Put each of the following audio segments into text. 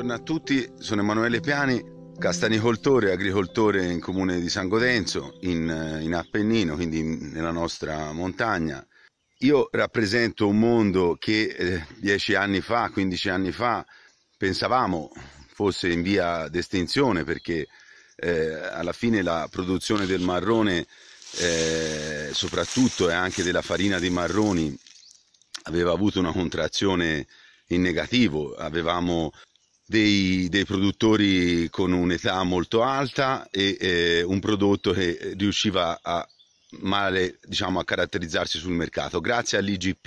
buongiorno a tutti, sono Emanuele Piani, castagnicoltore, agricoltore in comune di San Godenzo, in, eh, in Appennino, quindi nella nostra montagna. Io rappresento un mondo che eh, dieci anni fa, quindici anni fa, pensavamo fosse in via d'estinzione perché eh, alla fine la produzione del marrone, eh, soprattutto e anche della farina di marroni, aveva avuto una contrazione in negativo, avevamo dei, dei produttori con un'età molto alta e eh, un prodotto che riusciva a male diciamo, a caratterizzarsi sul mercato. Grazie all'IGP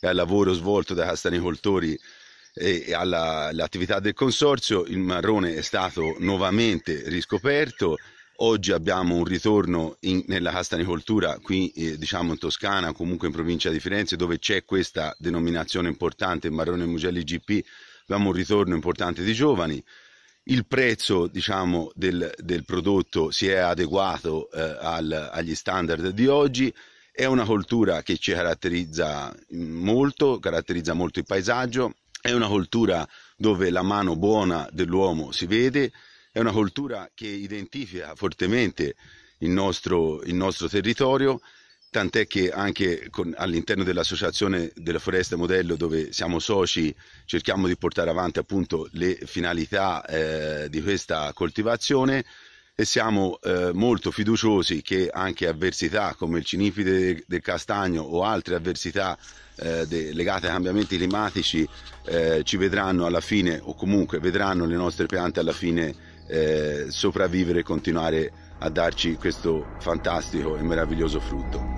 e al lavoro svolto dai castanicoltori e all'attività del consorzio, il marrone è stato nuovamente riscoperto. Oggi abbiamo un ritorno in, nella castanicoltura qui eh, diciamo in Toscana, comunque in provincia di Firenze, dove c'è questa denominazione importante, il marrone Mugelli GP, abbiamo un ritorno importante di giovani, il prezzo diciamo, del, del, prodotto si è adeguato eh, al, agli standard di oggi, è una coltura che ci caratterizza mm, molto, caratterizza molto il paesaggio, è una coltura dove la mano buona dell'uomo si vede, è una coltura che identifica fortemente il nostro, il nostro territorio tant'è che anche con, all'interno dell'associazione della Foresta Modello dove siamo soci cerchiamo di portare avanti appunto le finalità eh, di questa coltivazione e siamo eh, molto fiduciosi che anche avversità come il cinifide del, castagno o altre avversità eh, de, legate ai cambiamenti climatici eh, ci vedranno alla fine o comunque vedranno le nostre piante alla fine eh, sopravvivere e continuare a darci questo fantastico e meraviglioso frutto.